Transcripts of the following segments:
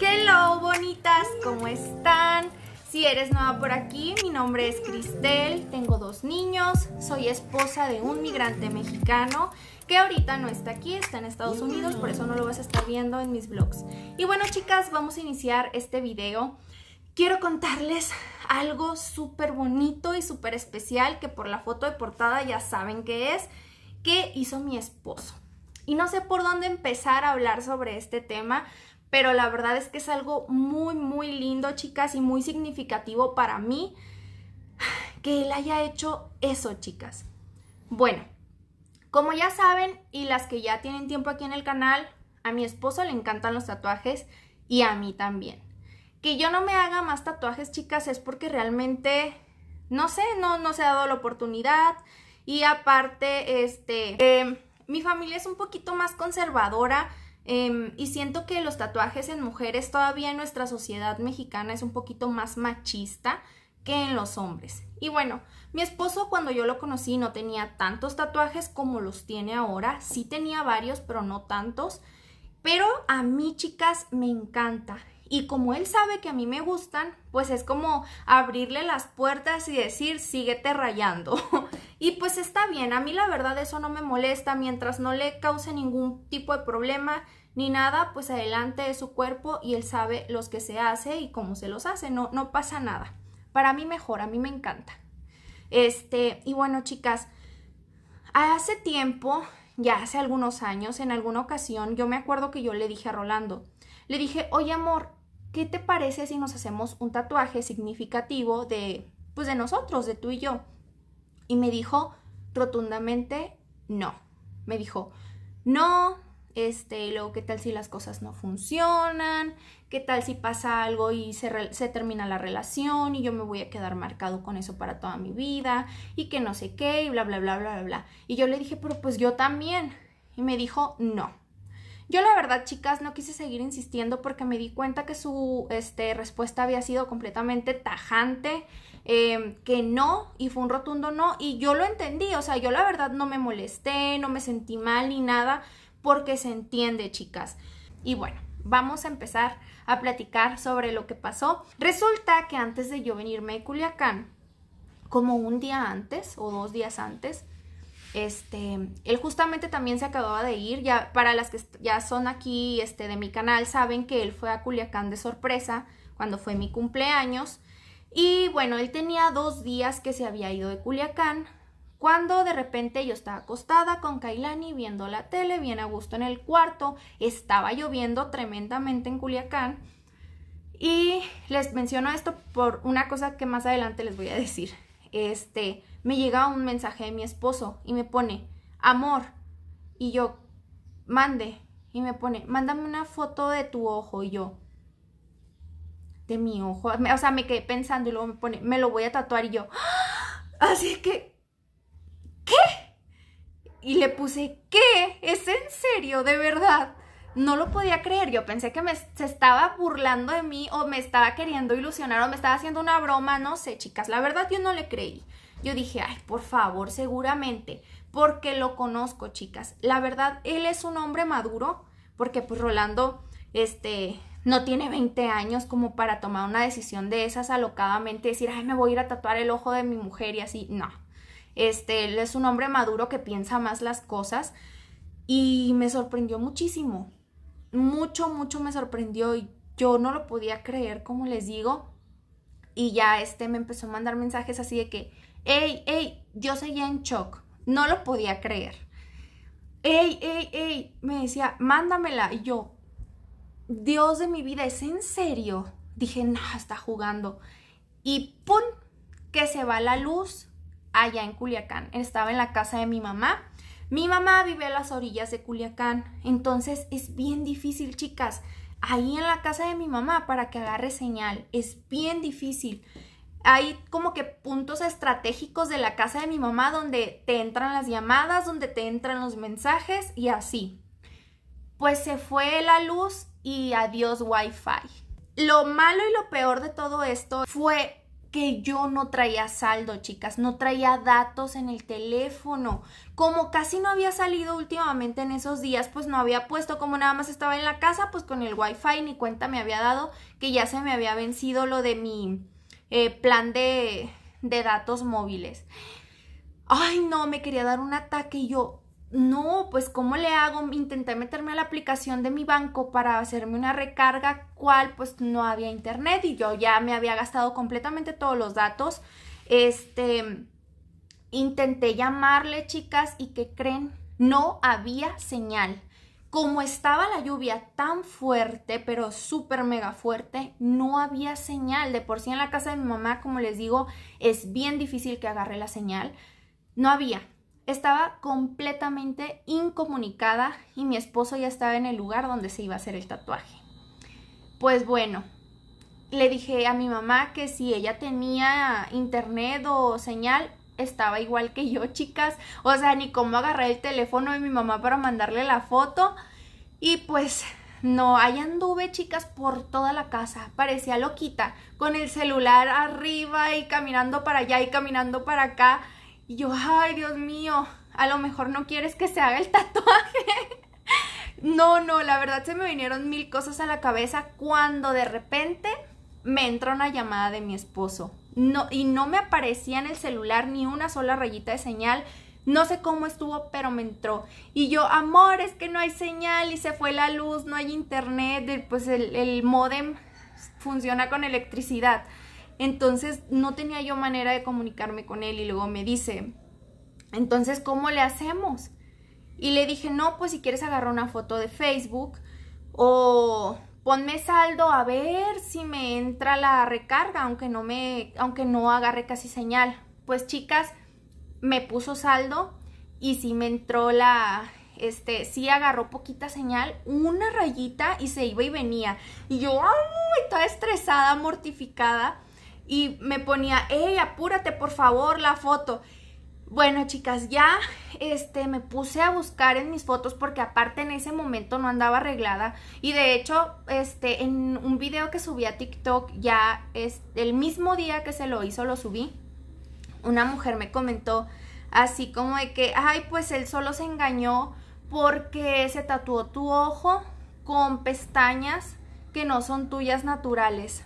Hello, bonitas, ¿cómo están? Si eres nueva por aquí, mi nombre es Cristel, tengo dos niños, soy esposa de un migrante mexicano que ahorita no está aquí, está en Estados Unidos, por eso no lo vas a estar viendo en mis vlogs. Y bueno, chicas, vamos a iniciar este video. Quiero contarles algo súper bonito y súper especial que por la foto de portada ya saben que es, que hizo mi esposo. Y no sé por dónde empezar a hablar sobre este tema, pero la verdad es que es algo muy, muy lindo, chicas, y muy significativo para mí que él haya hecho eso, chicas. Bueno, como ya saben, y las que ya tienen tiempo aquí en el canal, a mi esposo le encantan los tatuajes y a mí también. Que yo no me haga más tatuajes, chicas, es porque realmente, no sé, no, no se ha dado la oportunidad. Y aparte, este, eh, mi familia es un poquito más conservadora, Em, y siento que los tatuajes en mujeres todavía en nuestra sociedad mexicana es un poquito más machista que en los hombres. Y bueno, mi esposo cuando yo lo conocí no tenía tantos tatuajes como los tiene ahora, sí tenía varios, pero no tantos. Pero a mí, chicas, me encanta. Y como él sabe que a mí me gustan, pues es como abrirle las puertas y decir, síguete rayando. y pues está bien, a mí la verdad eso no me molesta, mientras no le cause ningún tipo de problema ni nada, pues adelante de su cuerpo y él sabe los que se hace y cómo se los hace, no, no pasa nada. Para mí mejor, a mí me encanta. Este, y bueno, chicas, hace tiempo, ya hace algunos años, en alguna ocasión, yo me acuerdo que yo le dije a Rolando, le dije, oye amor, ¿qué te parece si nos hacemos un tatuaje significativo de, pues de nosotros, de tú y yo? Y me dijo rotundamente, no. Me dijo, no, este, luego qué tal si las cosas no funcionan, qué tal si pasa algo y se, se, termina la relación y yo me voy a quedar marcado con eso para toda mi vida y que no sé qué y bla, bla, bla, bla, bla, bla. Y yo le dije, pero pues yo también. Y me dijo, no. Yo la verdad, chicas, no quise seguir insistiendo porque me di cuenta que su este, respuesta había sido completamente tajante, em, que no, y fue un rotundo no, y yo lo entendí, o sea, yo la verdad no me molesté, no me sentí mal ni nada, porque se entiende, chicas. Y bueno, vamos a empezar a platicar sobre lo que pasó. Resulta que antes de yo venirme a Culiacán, como un día antes o dos días antes, este, él justamente también se acababa de ir, ya para las que ya son aquí este, de mi canal saben que él fue a Culiacán de sorpresa cuando fue mi cumpleaños y bueno, él tenía dos días que se había ido de Culiacán cuando de repente yo estaba acostada con Kailani viendo la tele, bien a gusto en el cuarto, estaba lloviendo tremendamente en Culiacán y les menciono esto por una cosa que más adelante les voy a decir. Este, me llega un mensaje de mi esposo y me pone, amor, y yo, mande, y me pone, mándame una foto de tu ojo, y yo, de mi ojo, o sea, me quedé pensando y luego me pone, me lo voy a tatuar, y yo, ¡Ah! así que, ¿qué? Y le puse, ¿qué? ¿Es en serio? ¿De verdad? no lo podía creer. Yo pensé que se estaba burlando de mí o me estaba queriendo ilusionar o me estaba haciendo una broma, no sé, chicas. La verdad yo no le creí. Yo dije, ay, por favor, seguramente, porque lo conozco, chicas. La verdad, él es un hombre maduro, porque pues Rolando, este, no tiene 20 años como para tomar una decisión de esas alocadamente, decir, ay, me voy a ir a tatuar el ojo de mi mujer y así, no. Este, él es un hombre maduro que piensa más las cosas y me sorprendió muchísimo. Mucho, mucho me sorprendió y yo no lo podía creer, como les digo. Y ya este me empezó a mandar mensajes así de que, Ey, ey, yo seguía en shock, no lo podía creer. Ey, ey, ey, me decía, mándamela. Y yo, Dios de mi vida, ¿es en serio? Dije, no, está jugando. Y ¡pum! Que se va la luz allá en Culiacán. Estaba en la casa de mi mamá. Mi mamá vive a las orillas de Culiacán. Entonces es bien difícil, chicas. Ahí en la casa de mi mamá para que agarre señal. Es bien difícil hay como que puntos estratégicos de la casa de mi mamá donde te entran las llamadas, donde te entran los mensajes y así. Pues se fue la luz y adiós Wi-Fi. Lo malo y lo peor de todo esto fue que yo no traía saldo, chicas, no traía datos en el teléfono. Como casi no había salido últimamente en esos días, pues no había puesto, como nada más estaba en la casa, pues con el Wi-Fi ni cuenta me había dado que ya se me había vencido lo de mi eh, plan de, de datos móviles. Ay, no, me quería dar un ataque y yo, no, pues ¿cómo le hago? Intenté meterme a la aplicación de mi banco para hacerme una recarga, cual pues no había internet y yo ya me había gastado completamente todos los datos. Este, intenté llamarle, chicas, y que creen? No había señal como estaba la lluvia tan fuerte, pero súper mega fuerte, no había señal. De por sí en la casa de mi mamá, como les digo, es bien difícil que agarre la señal. No había. Estaba completamente incomunicada y mi esposo ya estaba en el lugar donde se iba a hacer el tatuaje. Pues bueno, le dije a mi mamá que si ella tenía internet o señal, estaba igual que yo, chicas. O sea, ni cómo agarrar el teléfono de mi mamá para mandarle la foto. Y pues no, ahí anduve, chicas, por toda la casa. Parecía loquita, con el celular arriba y caminando para allá y caminando para acá. Y yo, ay, Dios mío, a lo mejor no quieres que se haga el tatuaje. no, no, la verdad se me vinieron mil cosas a la cabeza cuando de repente me entra una llamada de mi esposo y no me aparecía en el celular ni una sola rayita de señal. No sé cómo estuvo, pero me entró. Y yo, amor, es que no hay señal y se fue la luz, no hay internet, pues el, el modem funciona con electricidad. Entonces no tenía yo manera de comunicarme con él y luego me dice, entonces, ¿cómo le hacemos? Y le dije, no, pues si quieres agarrar una foto de Facebook o ponme saldo a ver si me entra la recarga, aunque no me, aunque no agarre casi señal. Pues chicas, me puso saldo y sí me entró la, este, sí agarró poquita señal, una rayita y se iba y venía. Y yo, ¡ay! Toda estresada, mortificada. Y me ponía, ¡ey, apúrate, por favor, la foto! Bueno, chicas, ya este, me puse a buscar en mis fotos porque aparte en ese momento no andaba arreglada y de hecho, este, en un video que subí a TikTok ya es el mismo día que se lo hizo lo subí. Una mujer me comentó así como de que, "Ay, pues él solo se engañó porque se tatuó tu ojo con pestañas que no son tuyas naturales."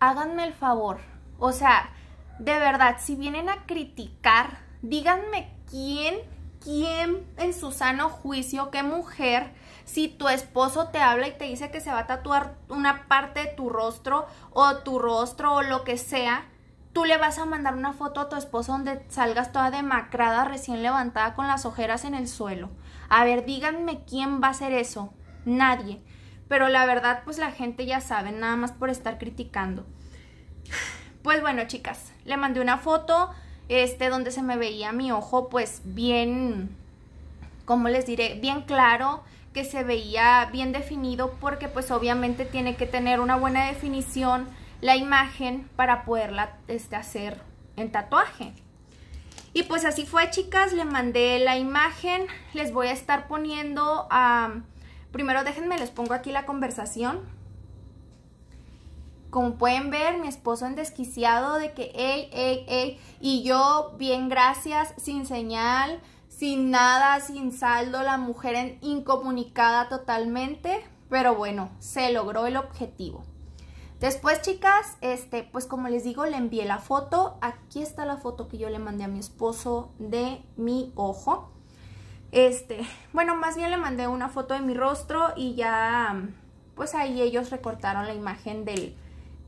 Háganme el favor. O sea, de verdad, si vienen a criticar, díganme quién, quién en su sano juicio, qué mujer, si tu esposo te habla y te dice que se va a tatuar una parte de tu rostro o tu rostro o lo que sea, tú le vas a mandar una foto a tu esposo donde salgas toda demacrada, recién levantada con las ojeras en el suelo. A ver, díganme quién va a hacer eso. Nadie. Pero la verdad, pues la gente ya sabe, nada más por estar criticando. Pues bueno, chicas, le mandé una foto este donde se me veía mi ojo pues bien cómo les diré, bien claro, que se veía bien definido porque pues obviamente tiene que tener una buena definición la imagen para poderla este, hacer en tatuaje. Y pues así fue chicas, le mandé la imagen, les voy a estar poniendo, a primero déjenme les pongo aquí la conversación como pueden ver, mi esposo en desquiciado de que, ey, ey, ey, y yo, bien, gracias, sin señal, sin nada, sin saldo, la mujer en incomunicada totalmente, pero bueno, se logró el objetivo. Después, chicas, este, pues como les digo, le envié la foto. Aquí está la foto que yo le mandé a mi esposo de mi ojo. Este, bueno, más bien le mandé una foto de mi rostro y ya, pues ahí ellos recortaron la imagen del,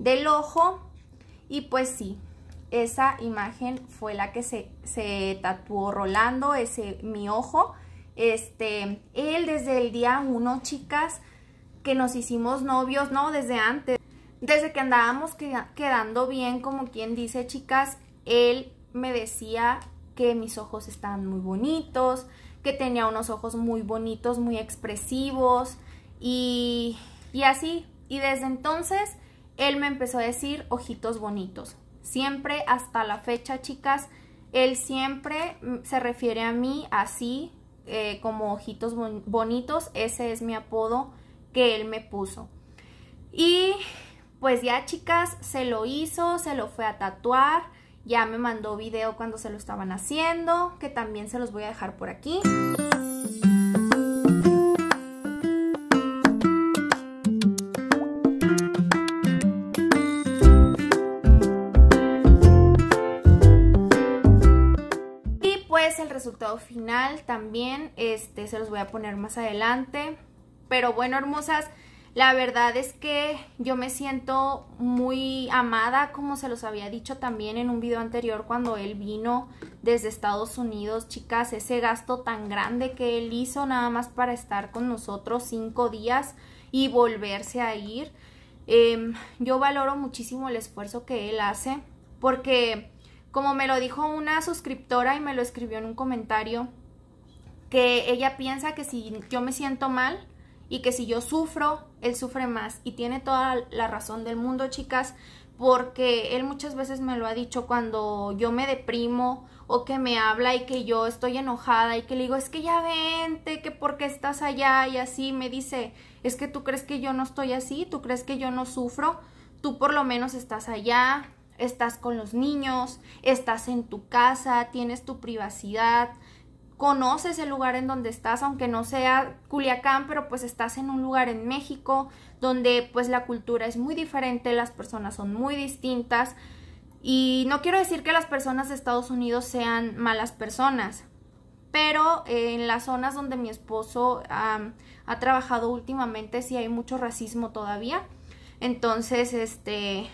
del ojo y pues sí, esa imagen fue la que se, tatuó Rolando, ese mi ojo. Este, él desde el día uno, chicas, que nos hicimos novios, no, desde antes, desde que andábamos quedando bien, como quien dice, chicas, él me decía que mis ojos estaban muy bonitos, que tenía unos ojos muy bonitos, muy expresivos y, y así. Y desde entonces él me empezó a decir ojitos bonitos. Siempre hasta la fecha, chicas, él siempre mm, se refiere a mí así, eh, como ojitos bonitos. Ese es mi apodo que él me puso. Y pues ya, chicas, se lo hizo, se lo fue a tatuar. Ya me mandó video cuando se lo estaban haciendo, que también se los voy a dejar por aquí. también, este, se los voy a poner más adelante. Pero bueno, hermosas, la verdad es que yo me siento muy amada, como se los había dicho también en un video anterior cuando él vino desde Estados Unidos. Chicas, ese gasto tan grande que él hizo nada más para estar con nosotros cinco días y volverse a ir. Em, yo valoro muchísimo el esfuerzo que él hace porque como me lo dijo una suscriptora y me lo escribió en un comentario, que ella piensa que si yo me siento mal y que si yo sufro, él sufre más. Y tiene toda la razón del mundo, chicas, porque él muchas veces me lo ha dicho cuando yo me deprimo o que me habla y que yo estoy enojada y que le digo, es que ya vente, que qué estás allá y así, me dice, es que tú crees que yo no estoy así, tú crees que yo no sufro, tú por lo menos estás allá, estás con los niños, estás en tu casa, tienes tu privacidad, conoces el lugar en donde estás, aunque no sea Culiacán, pero pues estás en un lugar en México donde pues la cultura es muy diferente, las personas son muy distintas y no quiero decir que las personas de Estados Unidos sean malas personas, pero eh, en las zonas donde mi esposo ha trabajado últimamente sí hay mucho racismo todavía. Entonces, este,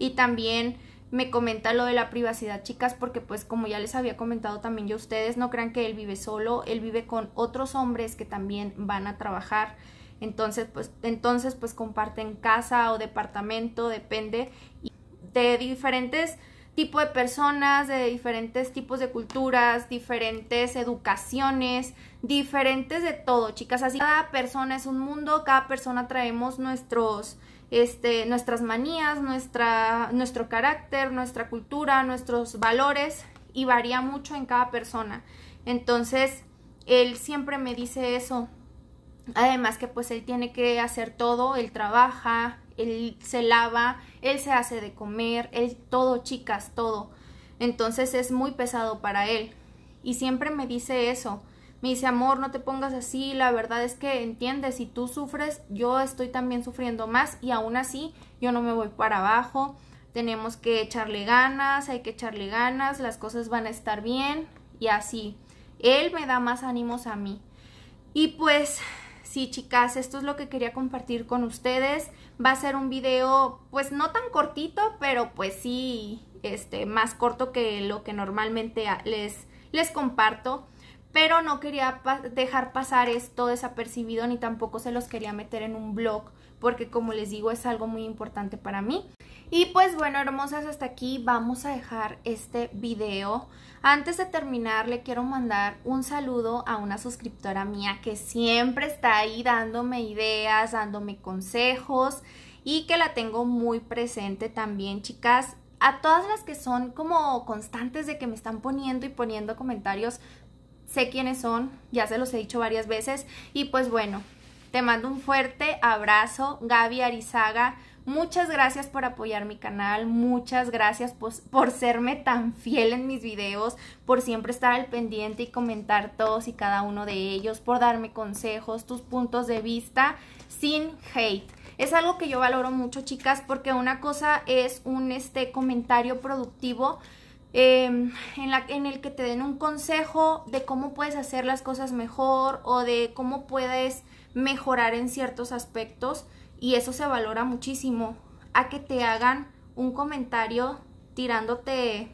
y también me comenta lo de la privacidad, chicas, porque pues como ya les había comentado también yo a ustedes, no crean que él vive solo, él vive con otros hombres que también van a trabajar. Entonces, pues entonces pues comparten casa o departamento, depende de diferentes tipos de personas, de diferentes tipos de culturas, diferentes educaciones, diferentes de todo, chicas. Así cada persona es un mundo, cada persona traemos nuestros este, nuestras manías, nuestra, nuestro carácter, nuestra cultura, nuestros valores y varía mucho en cada persona. Entonces, él siempre me dice eso. Además que pues él tiene que hacer todo, él trabaja, él se lava, él se hace de comer, él todo, chicas, todo. Entonces es muy pesado para él. Y siempre me dice eso me dice, amor, no te pongas así, la verdad es que entiendes, si tú sufres, yo estoy también sufriendo más y aún así yo no me voy para abajo, tenemos que echarle ganas, hay que echarle ganas, las cosas van a estar bien y así. Él me da más ánimos a mí. Y pues Sí, chicas, esto es lo que quería compartir con ustedes. Va a ser un video, pues no tan cortito, pero pues sí, este, más corto que lo que normalmente les, les comparto pero no quería dejar pasar esto desapercibido ni tampoco se los quería meter en un blog porque como les digo es algo muy importante para mí. Y pues bueno, hermosas, hasta aquí vamos a dejar este video. Antes de terminar, le quiero mandar un saludo a una suscriptora mía que siempre está ahí dándome ideas, dándome consejos y que la tengo muy presente también, chicas. A todas las que son como constantes de que me están poniendo y poniendo comentarios sé quiénes son, ya se los he dicho varias veces y pues bueno, te mando un fuerte abrazo, Gaby Arizaga. Muchas gracias por apoyar mi canal, muchas gracias por, por, serme tan fiel en mis videos, por siempre estar al pendiente y comentar todos y cada uno de ellos, por darme consejos, tus puntos de vista sin hate. Es algo que yo valoro mucho, chicas, porque una cosa es un este, comentario productivo Em, en, el que te den un consejo de cómo puedes hacer las cosas mejor o de cómo puedes mejorar en ciertos aspectos y eso se valora muchísimo a que te hagan un comentario tirándote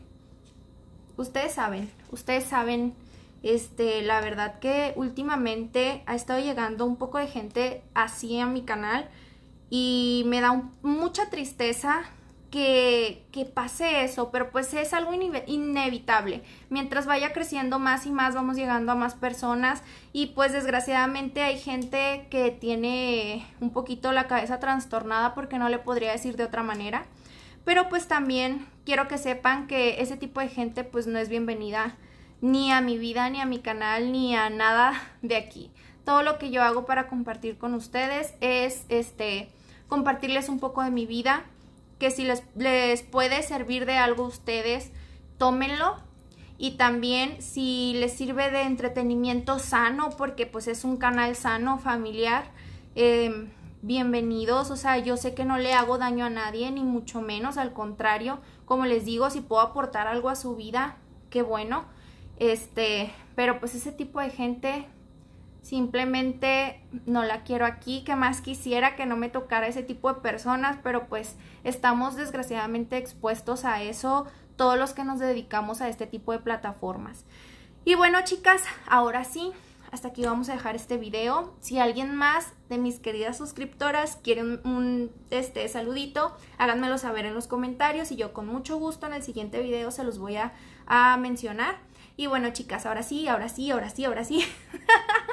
ustedes saben ustedes saben este la verdad que últimamente ha estado llegando un poco de gente así a mi canal y me da mucha tristeza que, pase eso, pero pues es algo inevitable. Mientras vaya creciendo más y más, vamos llegando a más personas y pues desgraciadamente hay gente que tiene un poquito la cabeza trastornada porque no le podría decir de otra manera. Pero pues también quiero que sepan que ese tipo de gente pues no es bienvenida ni a mi vida, ni a mi canal, ni a nada de aquí. Todo lo que yo hago para compartir con ustedes es este compartirles un poco de mi vida, que si les, les puede servir de algo a ustedes, tómenlo. Y también si les sirve de entretenimiento sano, porque pues es un canal sano, familiar, em, bienvenidos. O sea, yo sé que no le hago daño a nadie, ni mucho menos, al contrario. Como les digo, si puedo aportar algo a su vida, qué bueno. Este, pero pues ese tipo de gente simplemente no la quiero aquí, que más quisiera que no me tocara ese tipo de personas, pero pues estamos desgraciadamente expuestos a eso todos los que nos dedicamos a este tipo de plataformas. Y bueno chicas, ahora sí, hasta aquí vamos a dejar este video. Si alguien más de mis queridas suscriptoras quiere un este, saludito, háganmelo saber en los comentarios y yo con mucho gusto en el siguiente video se los voy a, a mencionar. Y bueno chicas, ahora sí, ahora sí, ahora sí, ahora sí.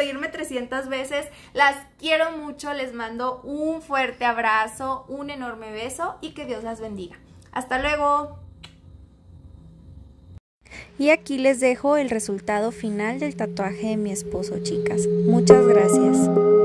despedirme 300 veces. Las quiero mucho, les mando un fuerte abrazo, un enorme beso y que Dios las bendiga. Hasta luego. Y aquí les dejo el resultado final del tatuaje de mi esposo, chicas. Muchas gracias.